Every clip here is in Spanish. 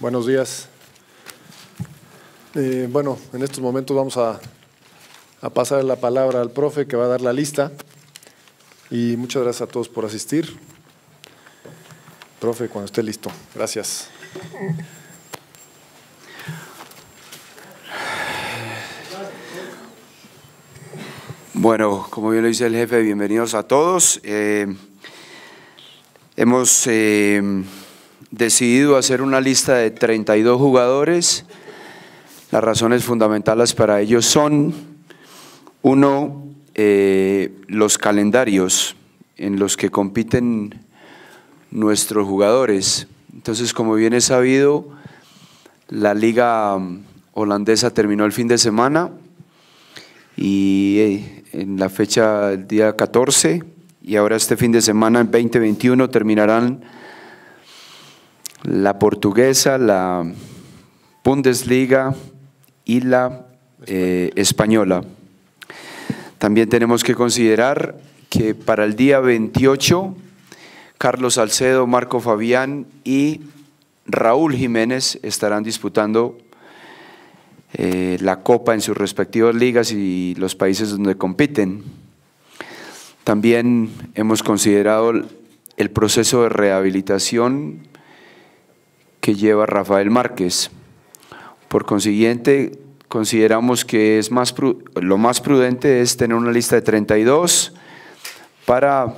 Buenos días. Eh, bueno, en estos momentos vamos a, pasar la palabra al profe que va a dar la lista. Y muchas gracias a todos por asistir. Profe, cuando esté listo. Gracias. Bueno, como bien lo dice el jefe, bienvenidos a todos. Eh, hemos eh, decidido hacer una lista de 32 jugadores. Las razones fundamentales para ello son, uno, eh, los calendarios en los que compiten nuestros jugadores. Entonces, como bien es sabido, la liga um, holandesa terminó el fin de semana y eh, en la fecha del día 14 y ahora este fin de semana, en 2021, terminarán la portuguesa, la Bundesliga y la eh, española. También tenemos que considerar que para el día 28, Carlos Salcedo, Marco Fabián y Raúl Jiménez estarán disputando eh, la Copa en sus respectivas ligas y los países donde compiten. También hemos considerado el proceso de rehabilitación que lleva Rafael Márquez. Por consiguiente, consideramos que es más, lo más prudente es tener una lista de 32 para,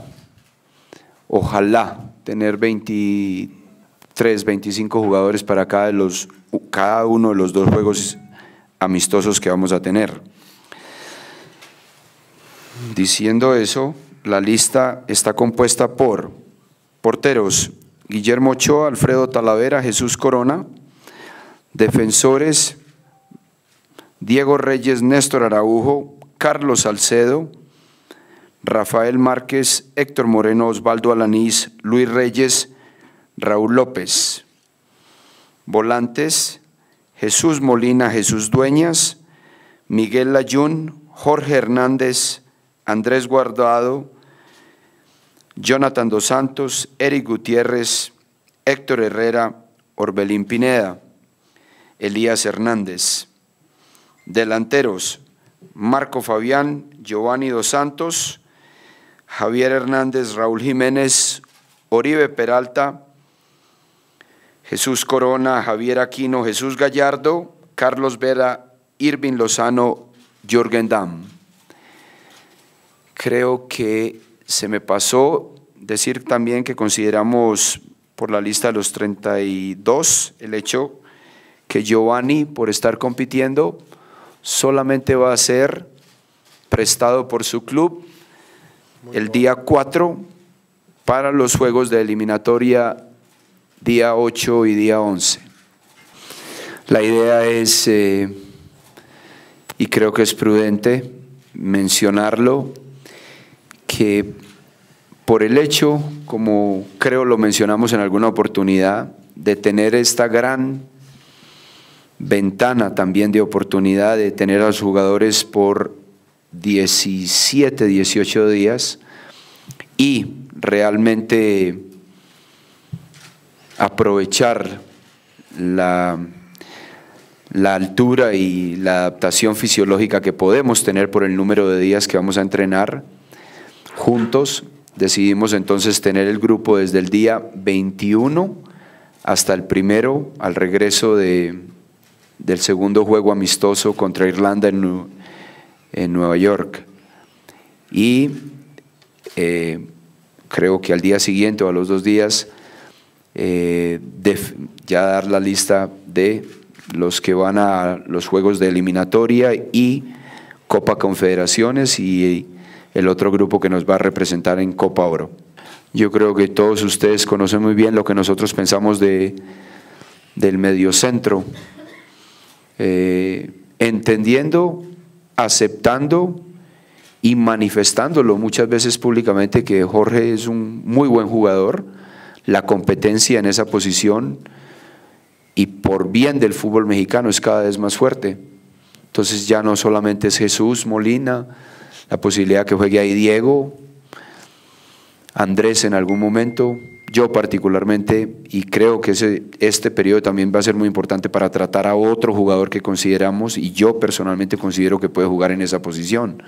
ojalá, tener 23, 25 jugadores para cada, los, cada uno de los dos juegos amistosos que vamos a tener. Diciendo eso, la lista está compuesta por porteros Guillermo Ochoa, Alfredo Talavera, Jesús Corona. Defensores, Diego Reyes, Néstor Araujo, Carlos Salcedo, Rafael Márquez, Héctor Moreno, Osvaldo Alanís, Luis Reyes, Raúl López. Volantes, Jesús Molina, Jesús Dueñas, Miguel Layún, Jorge Hernández, Andrés Guardado, Jonathan Dos Santos, Eric Gutiérrez, Héctor Herrera, Orbelín Pineda, Elías Hernández. Delanteros, Marco Fabián, Giovanni Dos Santos, Javier Hernández, Raúl Jiménez, Oribe Peralta, Jesús Corona, Javier Aquino, Jesús Gallardo, Carlos Vera, Irvin Lozano, Jorgen Dam. Creo que se me pasó decir también que consideramos por la lista de los 32 el hecho que Giovanni, por estar compitiendo, solamente va a ser prestado por su club el día 4 para los juegos de eliminatoria día 8 y día 11. La idea es, eh, y creo que es prudente mencionarlo, que por el hecho, como creo lo mencionamos en alguna oportunidad, de tener esta gran ventana también de oportunidad de tener a los jugadores por 17, 18 días y realmente aprovechar la, la, altura y la adaptación fisiológica que podemos tener por el número de días que vamos a entrenar Juntos decidimos entonces tener el grupo desde el día 21 hasta el primero, al regreso de, del segundo juego amistoso contra Irlanda en, Nueva York. Y eh, creo que al día siguiente o a los dos días, eh, ya dar la lista de los que van a los juegos de eliminatoria y Copa Confederaciones y el otro grupo que nos va a representar en Copa Oro. Yo creo que todos ustedes conocen muy bien lo que nosotros pensamos de, del mediocentro, centro, eh, entendiendo, aceptando y manifestándolo muchas veces públicamente que Jorge es un muy buen jugador, la competencia en esa posición y por bien del fútbol mexicano es cada vez más fuerte. Entonces ya no solamente es Jesús Molina, la posibilidad que juegue ahí Diego, Andrés en algún momento, yo particularmente, y creo que este periodo también va a ser muy importante para tratar a otro jugador que consideramos, y yo personalmente considero que puede jugar en esa posición.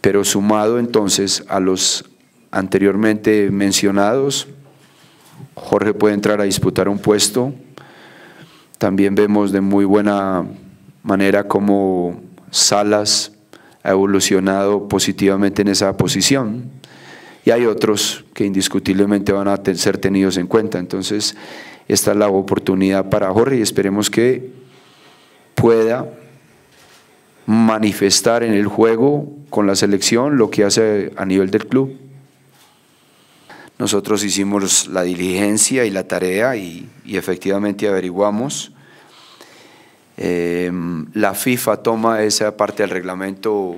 Pero sumado entonces a los anteriormente mencionados, Jorge puede entrar a disputar un puesto. También vemos de muy buena manera como Salas ha evolucionado positivamente en esa posición y hay otros que indiscutiblemente van a ser tenidos en cuenta. Entonces, esta es la oportunidad para Jorge y esperemos que pueda manifestar en el juego con la selección lo que hace a nivel del club. Nosotros hicimos la diligencia y la tarea y, efectivamente averiguamos Em, la FIFA toma esa parte del reglamento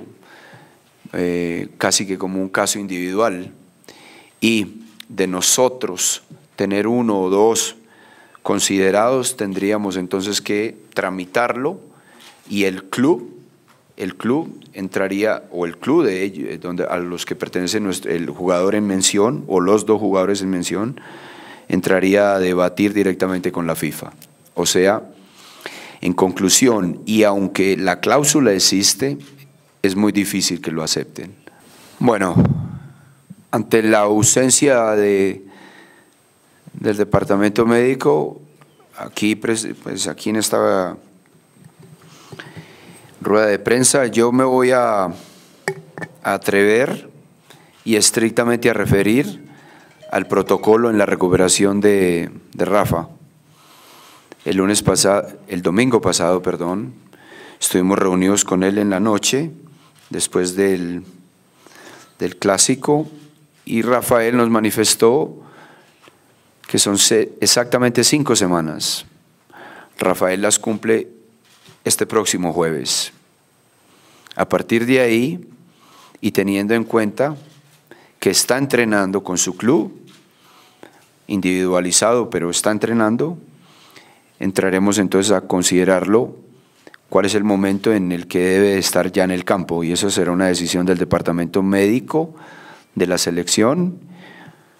eh, casi que como un caso individual y de nosotros tener uno o dos considerados tendríamos entonces que tramitarlo y el club el club entraría o el club de ellos, eh, donde a los que pertenece el jugador en mención o los dos jugadores en mención entraría a debatir directamente con la FIFA o sea en conclusión, y aunque la cláusula existe, es muy difícil que lo acepten. Bueno, ante la ausencia de, del departamento médico, aquí, pues aquí en esta rueda de prensa, yo me voy a, atrever y estrictamente a referir al protocolo en la recuperación de Rafa. El lunes pasado, el domingo pasado, perdón, estuvimos reunidos con él en la noche, después del, del clásico, y Rafael nos manifestó que son exactamente cinco semanas. Rafael las cumple este próximo jueves. A partir de ahí, y teniendo en cuenta que está entrenando con su club, individualizado, pero está entrenando, entraremos entonces a considerarlo cuál es el momento en el que debe estar ya en el campo y eso será una decisión del departamento médico de la selección,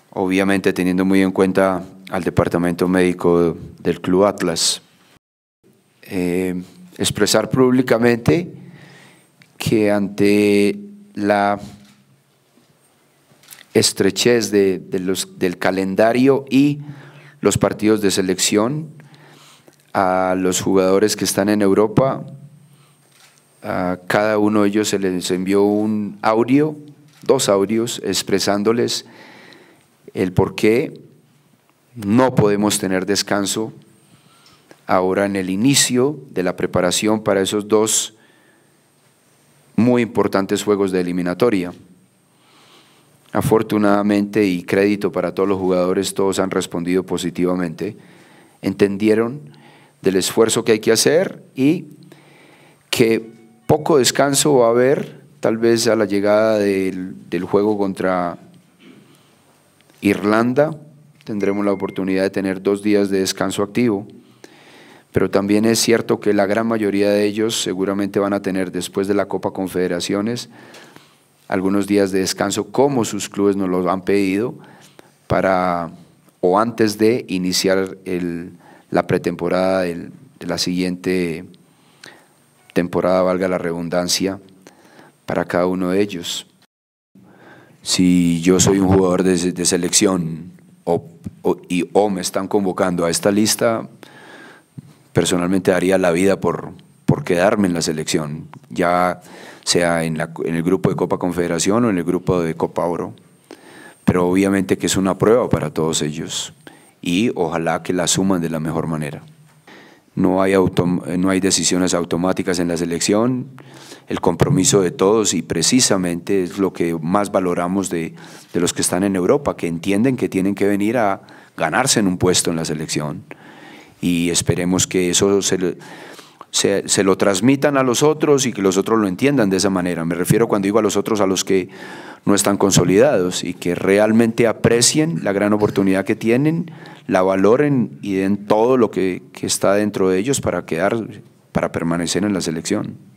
obviamente teniendo muy en cuenta al departamento médico del Club Atlas. Eh, expresar públicamente que ante la estrechez los, del calendario y los partidos de selección, a los jugadores que están en Europa, a cada uno de ellos se les envió un audio, dos audios, expresándoles el por qué no podemos tener descanso ahora en el inicio de la preparación para esos dos muy importantes juegos de eliminatoria. Afortunadamente y crédito para todos los jugadores, todos han respondido positivamente, entendieron del esfuerzo que hay que hacer y que poco descanso va a haber tal vez a la llegada del, juego contra Irlanda. Tendremos la oportunidad de tener dos días de descanso activo pero también es cierto que la gran mayoría de ellos seguramente van a tener después de la Copa Confederaciones algunos días de descanso como sus clubes nos los han pedido para o antes de iniciar el, la pretemporada de la siguiente temporada, valga la redundancia, para cada uno de ellos. Si yo soy un jugador de, selección y o me están convocando a esta lista, personalmente daría la vida por, por quedarme en la selección, ya sea en, la, en el grupo de Copa Confederación o en el grupo de Copa Oro. Pero obviamente que es una prueba para todos ellos y ojalá que la suman de la mejor manera. No hay, no hay decisiones automáticas en la selección, el compromiso de todos y precisamente es lo que más valoramos de, de los que están en Europa, que entienden que tienen que venir a ganarse en un puesto en la selección y esperemos que eso se, se, se, lo transmitan a los otros y que los otros lo entiendan de esa manera. Me refiero cuando digo a los otros a los que no están consolidados y que realmente aprecien la gran oportunidad que tienen, la valoren y den todo lo que, que está dentro de ellos para quedar, para permanecer en la selección.